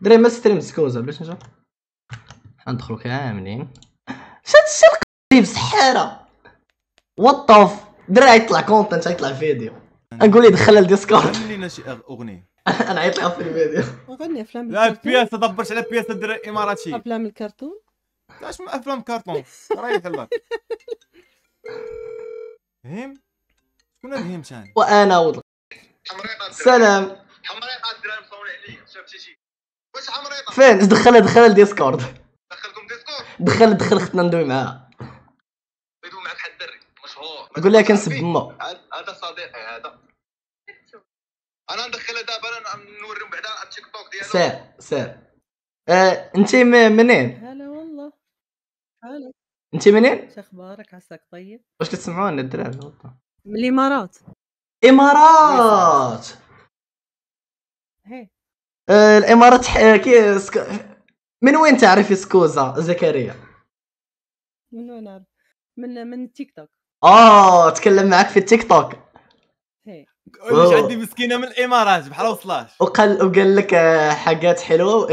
دري ما ستريم سكوزا باش نشوف ندخلو كاملين شات الشات قريب سحارة اوف دري يطلع كونتنت يطلع فيديو نقول لي دخل الديسكورد غني لنا شي اغنية انا عيط لها في الفيديو غني افلام لا بياسة دبرش على بياسة دري اماراتي افلام الكرتون علاش ما افلام كرتون رايح الله هيم شكون فهم ثاني وانا ولد سلام حمريقه الدراري مصورين عليا شفتي شي واش عمريطه فين دخلها دخلها الديسكورد دخلكم ديسكورد دخل دخل اختنا ندوي معاها ندوي معاك واحد الدري مشهور قول لها كنسب ما هذا صديقي هذا انا ندخلها دابا انا نوريهم بعدا التيك توك ديالو سير سير آه، انت منين هلا والله هلا انت منين شخبارك عساك طيب واش كتسمعونا الدراري والله من الامارات امارات هي آه، الامارات آه، كي سك... من وين تعرفي سكوزا زكريا من وين عارف من من تيك توك اه تكلم معك في التيك توك واش عندي مسكينه من الامارات بحال وصلاش وقال وقال لك آه، حاجات حلوه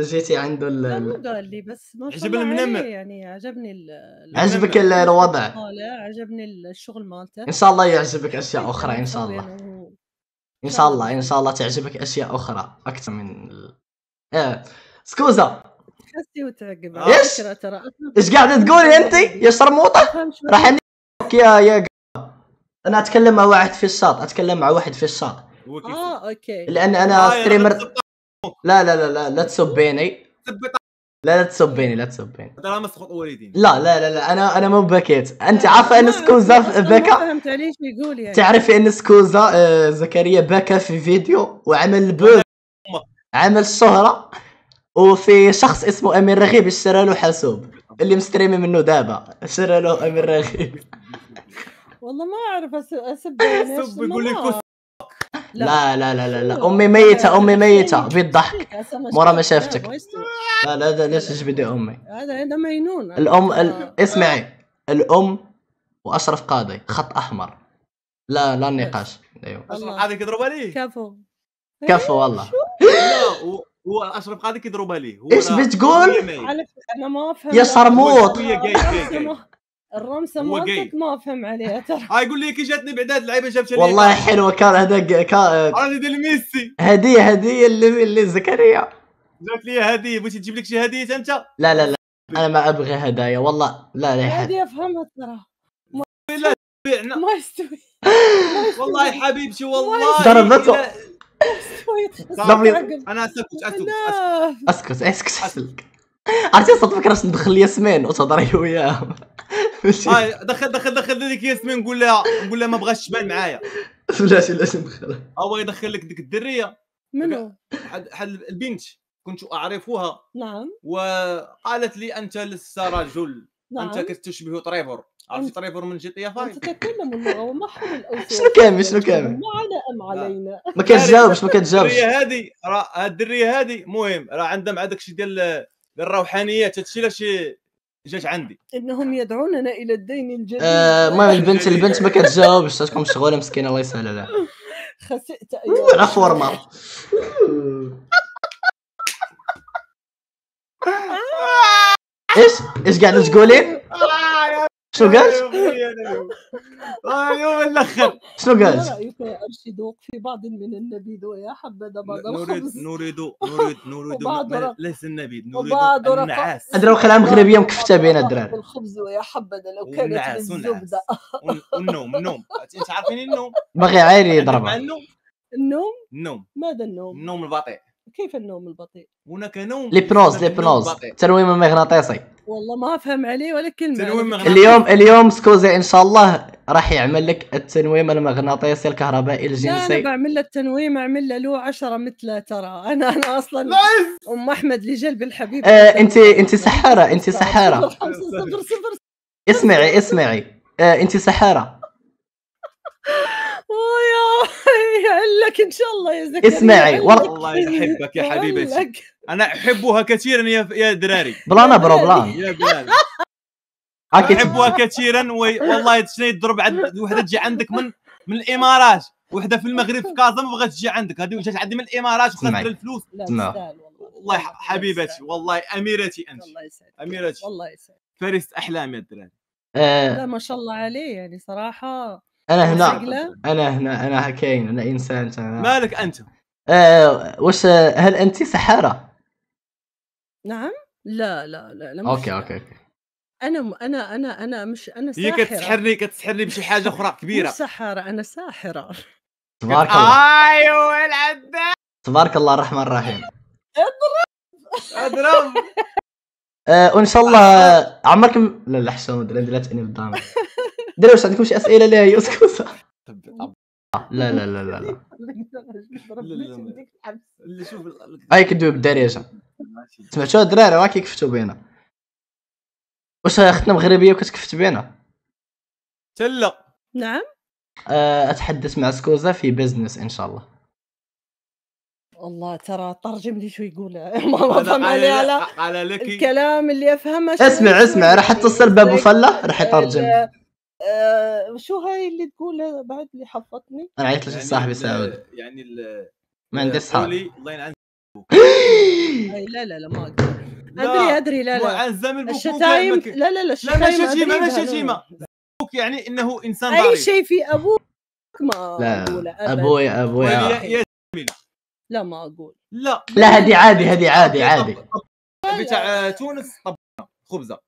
جيتي عنده لا ما قال لي بس ما عجب المنمر يعني عجبني الـ عجبك الوضع عجبني الشغل مالته ان شاء الله يعجبك اشياء اخرى ان شاء الله ان شاء الله ان شاء الله تعجبك اشياء اخرى اكثر من ايه سكوزا حسي وتعقب ايش ترى ايش قاعده تقولي انت يا شرموطه راح انك يا يا انا اتكلم مع واحد في الشاط اتكلم مع واحد في الشاط اه اوكي لان انا ستريمر لا لا لا لا لا تسبيني لا لا تسبيني لا تسبيني ترى سقط والدين لا لا لا لا انا انا مو بكيت انت عارفه ان سكوزا بكى فهمت ليش يقول يعني تعرفي ان سكوزا آه، زكريا بكى في فيديو وعمل بوز عمل شهره وفي شخص اسمه امير رغيب اشترى له حاسوب اللي مستريمي منه دابا اشترى له امير رغيب والله ما اعرف اسب اسب يقول لك لا لا لا لا, لا. امي ميته امي ميته بالضحك مورا ما شافتك لا لا لا ليش تجبدي امي هذا هذا مجنون الام ال... اسمعي الام واشرف قاضي خط احمر لا لا نقاش ايوه اشرف قاضي كيضرب عليه كفو كفو إيه، والله هو اشرف قاضي كيضرب عليه ايش بتقول انا ما فهمت يا شرموط الرمسه مالتك ما افهم عليها ترى هاي آه، يقول لك اجتني بعداد لعيبه جاب شليفه والله حلوه كان هذاك كان عدد ميسي هديه هديه اللي زكريا جات لي هديه بغيتي تجيب لك شي هديه انت لا لا لا انا ما ابغي هدايا والله لا لا هديه افهمها ترى لا ما يستوي والله حبيبتي والله ترى انا اسكت اسكت اسكت اسكت عرفتي صدفك راه ندخل ياسمين وتهضري وياها اه دخل دخل دخل هذيك ياسمين نقول لها نقول لها ما بغاش تبان معايا بلاتي بلاتي ندخلها هو يدخل لك ديك الدريه منو حد البنت كنت اعرفها نعم وقالت لي انت لسه رجل نعم. انت كتشبه تريفور عرفتي تريفور من جي تي اف إيه تتكلم اللغه وما حول شنو كامل شنو كامل معنا ام علينا ما كتجاوبش ما كتجاوبش الدريه هذه راه الدريه هذه المهم راه عندها مع داكشي ديال للروحانيه تتشي شي جات عندي انهم يدعوننا الى الدين الجديد المهم آه البنت البنت ما كتجاوبش تكون مشغوله مسكينه الله يسهل عليها خسئت ايوه على فورما ايش ايش قاعده تقولي شنو قال؟ ايوه الاخر شنو قال؟ ارشد في بعض من النبيذ ويا حبذا بعض الخبز نريد نريد نريد ليس النبيذ نريد النعاس ادرا واقيلا مغربيه مكفته بين الدراري الخبز ويا حبذا لو كانت الزبده والنوم النوم انت عارفين النوم باغي عيني يضرب النوم النوم ماذا النوم؟ النوم البطيء كيف النوم البطيء؟ هناك نوم ليبنوز ليبنوز تنويم مغناطيسي والله ما افهم عليه ولا كلمه تنويم يعني مغناطيسي اليوم اليوم سكوزي ان شاء الله راح يعمل لك التنويم المغناطيسي الكهربائي الجنسي لا انا بعمل له التنويم اعمل له له 10 مثله ترى انا انا اصلا ام احمد لجلب الحبيب آه انت انت سحاره انت سحاره اسمعي اسمعي آه انت سحاره لك ان شاء الله يا زكريا اسمعي والله يحبك يا حبيبتي انا احبها كثيرا يا يا دراري بلانا برو بلان يا دراري احبها كثيرا والله تشني يضرب عند وحده تجي عندك من من الامارات وحده في المغرب في كازم بغات تجي عندك هذه جات عندي من الامارات وخذت الفلوس لا والله حبيبتي والله اميرتي انت الله يسعدك اميرتي والله يسعدك فارس احلامي الدراري آه. لا ما شاء الله عليه يعني صراحه انا هنا انا هنا انا هكاين انا انسان انا مالك انت آه واش هل انت سحاره نعم لا لا لا, لا اوكي اوكي اوكي انا انا انا انا مش انا ساحره هي كتسحرني كتسحرني بشي حاجه اخرى كبيره مش سحاره انا ساحره تبارك الله ايوه العذاب تبارك الله الرحمن الرحيم اضرب اضرب آه وان شاء الله عمركم لا لا حشومه لا اني بالضامن دروش عندكم شي اسئله لها هي لا لا لا لا لا هاي كدوي بالدارجه سمعتوا الدراري راه كيكفتوا بينا واش اختنا مغربيه وكتكفت بينا تلا نعم آه، اتحدث مع سكوزا في بيزنس ان شاء الله والله ترى ترجم لي شو يقول ما فهم على الكلام اللي افهمه اسمع اسمع راح اتصل بابو إيه. فله راح يترجم آه، آه شو هاي اللي تقولها بعد اللي حفظتني انا عيطت لك يعني صاحبي سعود يعني ال ما عندي اصحاب الله ينعم لا لا لا ما اقدر ادري ادري لا لا الشتايم لا لا لا الشتايم لا ما شتيمه ما شتيمه يعني انه انسان اي شيء في ابوك ما لا ابوي ابوي يا لا ما اقول لا لا هذه عادي هذه عادي عادي بتاع تونس طب خبزه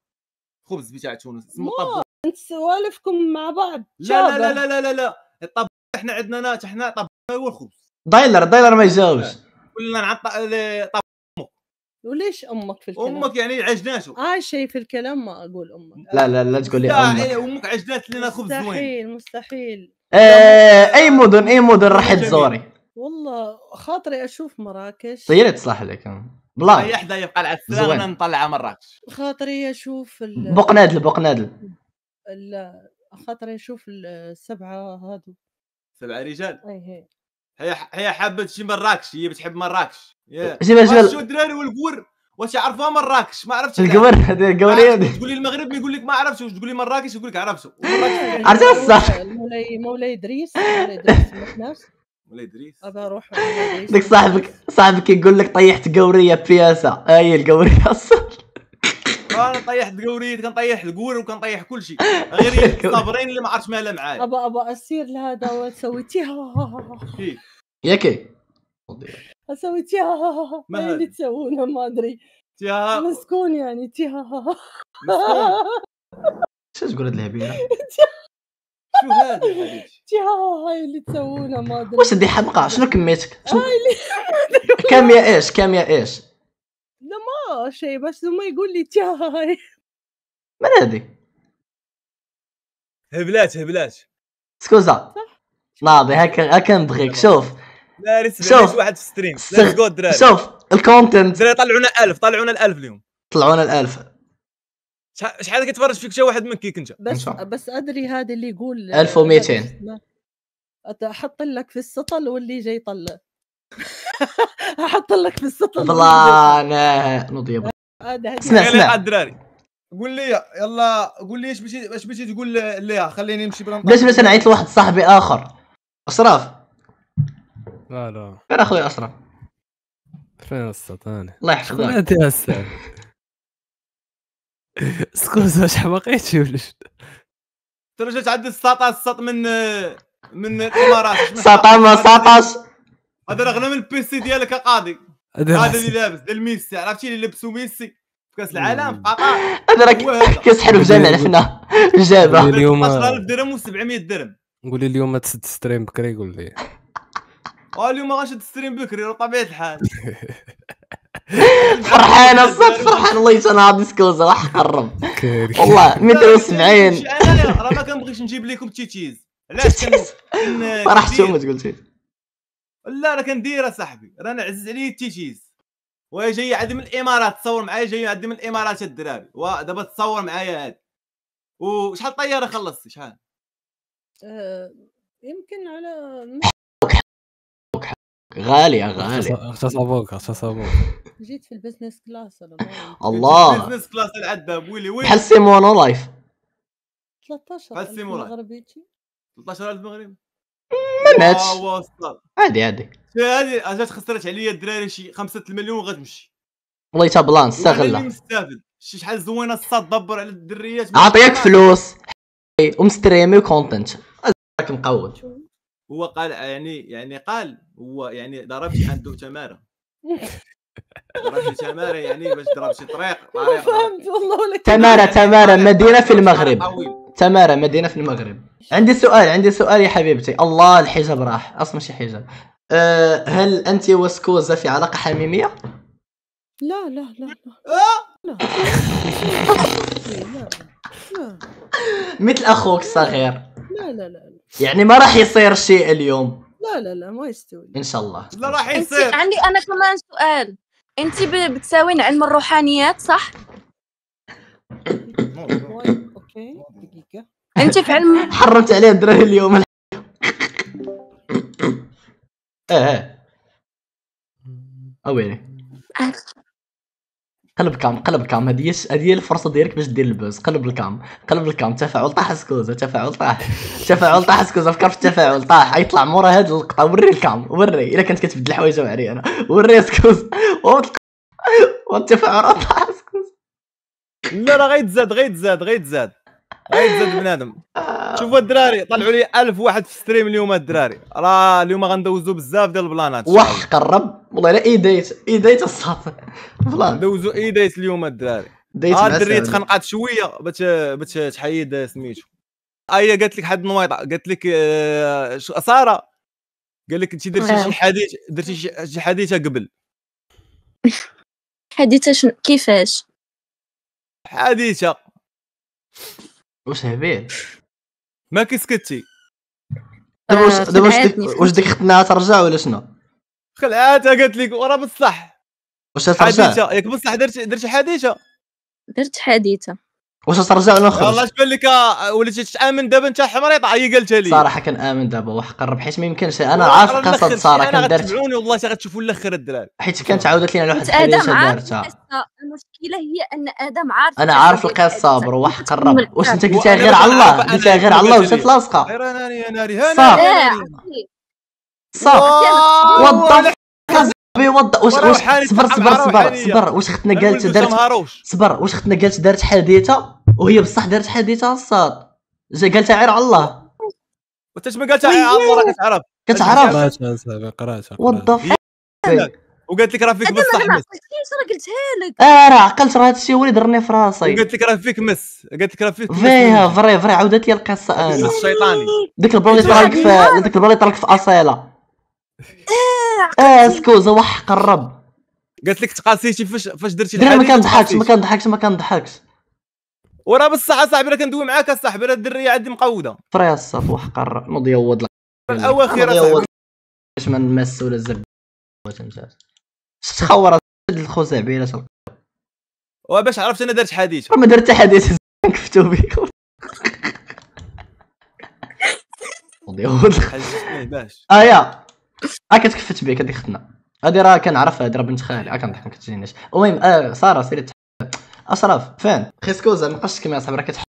خبز بتاع تونس اسمه طب سوالفكم مع بعض لا لا لا لا لا لا, لا. طب احنا عندنا ناس احنا طب هو الخبز دايلر دايلر ما يجاوبش كلنا نعطى طب امك وليش امك في الكلام؟ امك يعني عجناته اه شيء في الكلام ما اقول امك لا لا لا تقول لي امك امك عجنات لنا خبز مستحيل مستحيل آه اي مدن اي مدن راح تزوري والله خاطري اشوف مراكش طيب، يا تصلح لك بلاي اي حدا يبقى على السلام نطلع مراكش خاطري اشوف ال... بقنادل بقنادل لا خاطر يشوف السبعه هادو سبعه رجال اي هي هي حابه تجي مراكش هي بتحب مراكش شو الدراري والقور واش عرفوها مراكش ما عرفتش القمر القمريه تقول لي المغرب يقول لك ما عرفتش واش تقول لي مراكش يقول لك عرفته عرفتها الصح مولاي مولاي ادريس مولاي ادريس مولاي ادريس هذا روح ديك صاحبك صاحبك يقول لك طيحت قوريه بياسه اي آه، القوريه الصح انا كنطيح الدقوريت كنطيح الكور وكنطيح كل شيء غير الصابرين اللي ما عرفتش مالها معايا ابا ابا اسير لهذا وسويتيها ياك سويتيها ما إيه اللي تسوونها ما ادري تيها مسكون يعني تيها مسكون شنو تقول هاد الهبيله شو هذا تيها هاي اللي تسوونها ما ادري واش هادي حبقه شنو كميتك شنو... كام يا ايش كام يا ايش اه شيء بس ما يقول لي تشاي ما هذي؟ هبلات هبلات سكوزا ناضي هكا هكا نبغيك شوف لا واحد في ستريم شوف الكونتنت دري طلعونا 1000 طلعونا ال1000 اليوم طلعونا ال1000 شحال تفرج فيك شي واحد منك كيك انت بس بس ادري هذا اللي يقول 1200 حط لك في السطل واللي جاي يطلع احط لك في السطر فلان نوض يابا اسمع اسمع الدراري قول لي يلا قول لي ايش بشي ايش بشي تقول ليها خليني نمشي بلا بس انا نعيط لواحد صاحبي اخر اصراف لا لا فين اخوي اصراف فين السطاني الله يحفظك انت يا هسه سكوز واش شي ولا شنو ترى جات عندي السطا السط من من الامارات سطا ما سطاش هذا رغم من البيسي ديالك قاضي هذا اللي لابس ديال ميسي عرفتي اللي لبسو ميسي في كاس العالم في قطر هذا راك كيسحلو في جامع الفنا جابة اليوم 10000 درهم و700 درهم قول لي اليوم تسد ستريم بكري قول لي اليوم غنشد ستريم بكري طبيعه الحال فرحان الصوت فرحان الله انا هذا سكوز راح قرب والله 170 انا راه ما كنبغيش نجيب لكم تيتيز علاش راح ما قلتي لا راه كندير صاحبي رانا عزيز عليه التيشيز وهي جاي عاد من الامارات تصور معايا جاي عاد من الامارات الدراري ودابا تصور معايا هاد وشحال الطياره خلصتي شحال أه، يمكن على غالية غالية اغتصبوك صابوك جيت في البزنس كلاس الله البزنس كلاس العذاب ويلي ويلي بحال سيمون لايف 13 بحال سي مونو 13000 13000 مغربي ما ماتش آه، عادي عادي هذه اجات خسرت عليا الدراري شي 5 المليون وغتمشي والله تا بلان استغلها مستافد شي شحال زوينه الصاد دبر على الدريات عطيك فلوس ومستريمي وكونتنت راك مقود هو قال يعني يعني قال هو يعني ضربت عنده تماره راه تماره يعني باش ضرب شي طريق ما فهمت والله ولا تماره يعني تماره مدينه في المغرب تماره مدينه في المغرب عندي سؤال عندي سؤال يا حبيبتي الله الحجاب راح اصلا ماشي حجاب أه هل انت وسكوزا في علاقه حميميه لا لا لا لا أه؟ لا مثل اخوك الصغير لا لا لا يعني ما راح يصير شيء اليوم لا لا لا ما يستوي ان شاء الله لا راح يصير عندي انا كمان سؤال انت بتساوين علم الروحانيات صح اوكي انت في علم حرمت عليه الدراري اليوم اه اه ويلي قلب كام قلب كام هذه هذه الفرصه ديالك باش دير البوز قلب الكام قلب الكام تفاعل طاح سكوزا تفاعل طاح تفاعل طاح سكوزا فكر في التفاعل طاح يطلع مورا هذه اللقطه وري الكام وري الا كنت كتبدل حوايج مع ريانا وري سكوزا والتفاعل طاح سكوزا لا لا غيتزاد غيتزاد غيتزاد غير تزاد بنادم آه. شوفوا الدراري طلعوا لي 1000 واحد في ستريم اليوم الدراري راه اليوم غندوزو بزاف ديال البلانات وحق الرب والله الا ايديت ايديت الصاف بلان ندوزو ايديت اليوم الدراري ديت آه الدري تخنقات شويه باش باش تحيد سميتو ايا قالت لك حد النويطه قالت لك آه ساره قال لك انت درتي شي آه. حديث درتي شي حديثه قبل حديثه شنو كيفاش حديثه واش هبيل ما كسكتي طيب، دابا واش دابا واش ديك ختنا ترجع ولا شنو خلعاتها قالت لك ورا بصح واش ترجع ياك بصح درت درت حديثه درت حادثه صار زعل نخرج والله شكون لك ولا تامن دابا انت حمر يطعيق لي صراحه كنامن دابا وحق الرب حيت ما يمكنش انا عارف قصد صراحه كان دارت تبعوني والله غتشوفوا الاخر الدراري حيت كانت عاودت لنا على واحد الحاجه دارتها المشكله هي ان ادم عارف انا عارف القصه صابر وحق الرب واش انت قلتها غير على الله قلتها غير على الله وجات لاصقه غير انا ناري انا ناري صافي صافي بي وض واش واش صبر صبر صبر صبر واش اختنا قالت دارت صبر واش اختنا قالت دارت حادثه وهي بصح دارت حادثه الصاد جا قالتها غير على الله وانت ما قالتها عير على الله راه كتعرف كتعرف قراتها قراتها وقالت لك راه فيك مس انا راه قلتها لك اه راه عقلت راه هادشي هو اللي درني في راسي وقالت لك راه فيك مس قالت لك راه فيك مس فيها فري فري عاودت لي القصه انا الشيطاني ديك البلان اللي طرالك في ديك البلان اللي طرالك في اصيله إيه. اه سكوز وحق الرب قالت لك تقاسيتي فاش فاش درتي الحديث ما كنضحكش ما كنضحكش ما كنضحكش وراه بالصحه صاحبي راه كندوي معاك صاحبي راه الدريه عندي مقوده فريا الصاف وحق الرب نوض يوض الاواخر اصاحبي باش ما نمس ولا الزرد تخور الخوز عبيله وباش عرفت انا درت حديث ما درت حديث كفتو بيكم إيه، اه يا ها آه، كتكفت بك هذيك ختنا هادي راه كنعرفها هادي راه بنت خالي ها آه، كنضحك ما كتجينيش المهم اه ساره سيري اشرف فين خيسكو زعما مابقاش تكمل اصاحبي راه كتحتك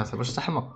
اصاحبي واش تحمق